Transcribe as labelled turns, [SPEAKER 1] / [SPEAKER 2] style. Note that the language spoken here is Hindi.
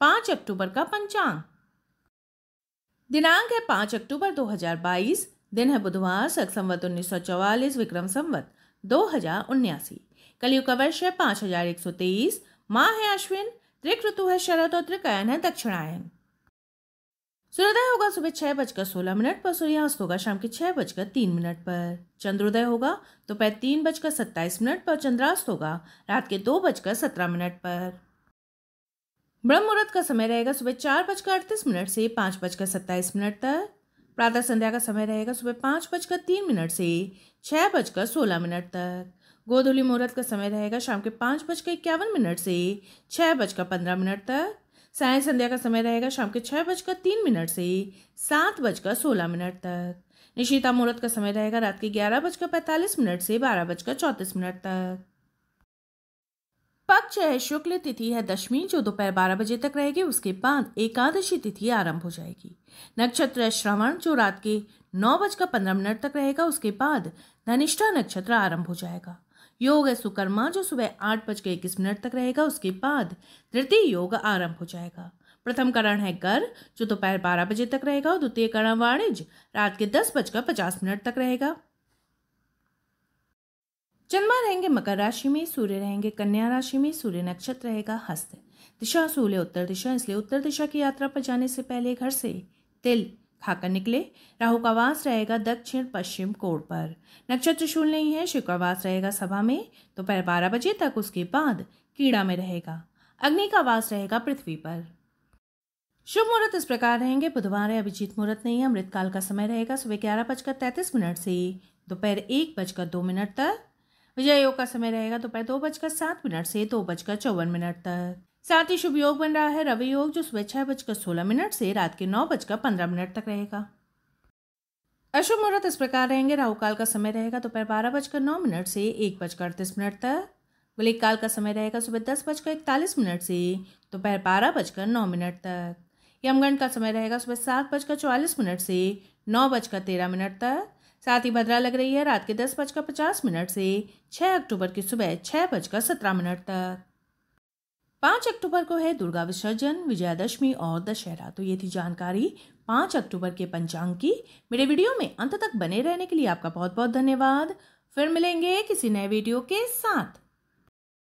[SPEAKER 1] पाँच अक्टूबर का पंचांग दिनांक है पाँच अक्टूबर 2022 दिन है बुधवार सख संवत उन्नीस विक्रम संवत दो हजार उन्यासी कलयुग का वर्ष है पाँच हजार एक सौ तेईस माँ है अश्विन त्रिक ऋतु है शरद और त्रिकायन है दक्षिणायन सूर्योदय होगा सुबह छह बजकर सोलह मिनट पर सूर्यास्त होगा शाम के छह बजकर तीन मिनट पर चंद्रोदय होगा दोपहर तो तीन बजकर सत्ताईस मिनट पर चंद्रास्त होगा रात के दो बजकर सत्रह मिनट पर ब्रह्म मुहूर्त का समय रहेगा सुबह चार बजकर अड़तीस मिनट से पाँच बजकर सत्ताईस मिनट तक प्रातः संध्या का समय रहेगा सुबह पाँच बजकर तीन मिनट से छः बजकर सोलह मिनट तक गोधूली मुहूर्त का समय रहेगा शाम के पाँच बजकर इक्यावन मिनट से छः बजकर पंद्रह मिनट तक साय संध्या का समय रहेगा शाम के छः बजकर तीन मिनट से सात बजकर सोलह मिनट तक निशिता मुहूर्त का समय रहेगा रात के ग्यारह बजकर पैंतालीस मिनट से बारह बजकर चौंतीस मिनट तक पक्ष है शुक्ल तिथि है दशमी जो दोपहर बारह बजे तक रहेगी उसके बाद एकादशी तिथि आरंभ हो जाएगी नक्षत्र है श्रवण जो रात के नौ बजकर पंद्रह मिनट तक रहेगा उसके बाद धनिष्ठा नक्षत्र आरंभ हो जाएगा योग है सुकर्मा जो सुबह आठ बजकर इक्कीस मिनट तक रहेगा उसके बाद तृतीय योग आरंभ हो जाएगा प्रथम करण है कर जो दोपहर बारह बजे तक रहेगा और द्वितीय करण वाणिज्य रात के दस बजकर पचास मिनट तक रहेगा चंद्रमा रहेंगे मकर राशि में सूर्य रहेंगे कन्या राशि में सूर्य नक्षत्र रहेगा हस्त दिशा सूर्य उत्तर दिशा इसलिए उत्तर दिशा की यात्रा पर जाने से पहले घर से तिल खाकर निकले राहु का वास रहेगा दक्षिण पश्चिम कोण पर नक्षत्र शूल नहीं है शुक्रवास वास रहेगा सभा में दोपहर तो बारह बजे तक उसके बाद कीड़ा में रहेगा अग्नि का वास रहेगा पृथ्वी पर शुभ मुहूर्त इस प्रकार रहेंगे बुधवार है अभिजीत मुहूर्त नहीं है अमृतकाल का समय रहेगा सुबह ग्यारह बजकर तैंतीस मिनट से दोपहर एक बजकर दो मिनट तक विजय योग का समय रहेगा दोपहर दो बजकर सात मिनट से दो बजकर चौवन मिनट तक साथ ही शुभ योग बन रहा है रवि योग जो सुबह छह बजकर सोलह मिनट से रात के नौ बजकर पंद्रह मिनट तक रहेगा अशुभ मुहूर्त इस प्रकार रहेंगे राहु काल का समय रहेगा दोपहर बारह बजकर नौ मिनट से एक बजकर अड़तीस मिनट तक वलिक काल का समय रहेगा सुबह दस बजकर इकतालीस मिनट से दोपहर बारह बजकर नौ मिनट तक यमगण का समय रहेगा सुबह सात बजकर चौवालीस मिनट से नौ बजकर तेरह मिनट तक साथ ही भद्रा लग रही है रात के दस बजकर पचास मिनट से छह अक्टूबर की सुबह छह बजकर सत्रह मिनट तक पांच अक्टूबर को है दुर्गा विसर्जन विजयादशमी और दशहरा तो ये थी जानकारी पांच अक्टूबर के पंचांग की मेरे वीडियो में अंत तक बने रहने के लिए आपका बहुत बहुत धन्यवाद फिर मिलेंगे किसी नए वीडियो के साथ